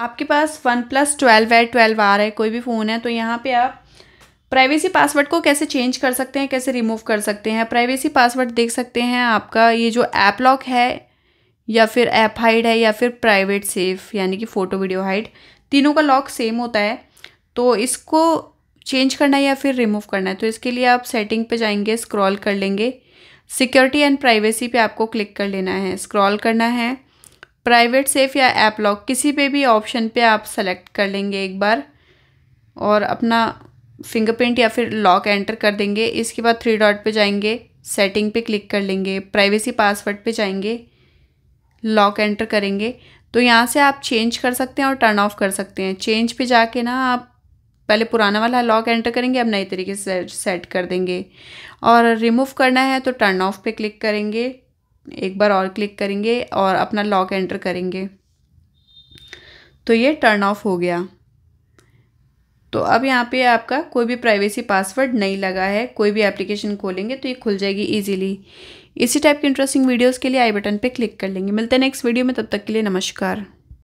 आपके पास one plus twelve है ट्वेल्व आर है कोई भी फ़ोन है तो यहाँ पे आप प्राइवेसी पासवर्ड को कैसे चेंज कर सकते हैं कैसे रिमूव कर सकते हैं प्राइवेसी पासवर्ड देख सकते हैं आपका ये जो ऐप लॉक है या फिर ऐप हाइड है या फिर प्राइवेट सेफ यानी कि फ़ोटो वीडियो हाइड तीनों का लॉक सेम होता है तो इसको चेंज करना है या फिर रिमूव करना है तो इसके लिए आप सेटिंग पे जाएंगे स्क्रॉल कर लेंगे सिक्योरिटी एंड प्राइवेसी पे आपको क्लिक कर लेना है स्क्रॉल करना है प्राइवेट सेफ या ऐप लॉक किसी पे भी ऑप्शन पे आप सेलेक्ट कर लेंगे एक बार और अपना फिंगरप्रिंट या फिर लॉक एंटर कर देंगे इसके बाद थ्री डॉट पे जाएंगे सेटिंग पे क्लिक कर लेंगे प्राइवेसी पासवर्ड पे जाएंगे लॉक एंटर करेंगे तो यहाँ से आप चेंज कर सकते हैं और टर्न ऑफ कर सकते हैं चेंज पे जाके ना आप पहले पुराना वाला लॉक एंटर करेंगे अब नए तरीके से सेट कर देंगे और रिमूव करना है तो टर्न ऑफ पे क्लिक करेंगे एक बार और क्लिक करेंगे और अपना लॉक एंटर करेंगे तो ये टर्न ऑफ हो गया तो अब यहाँ पे आपका कोई भी प्राइवेसी पासवर्ड नहीं लगा है कोई भी एप्लीकेशन खोलेंगे तो ये खुल जाएगी इजीली इसी टाइप के इंटरेस्टिंग वीडियोस के लिए आई बटन पे क्लिक कर लेंगे मिलते हैं नेक्स्ट वीडियो में तब तक के लिए नमस्कार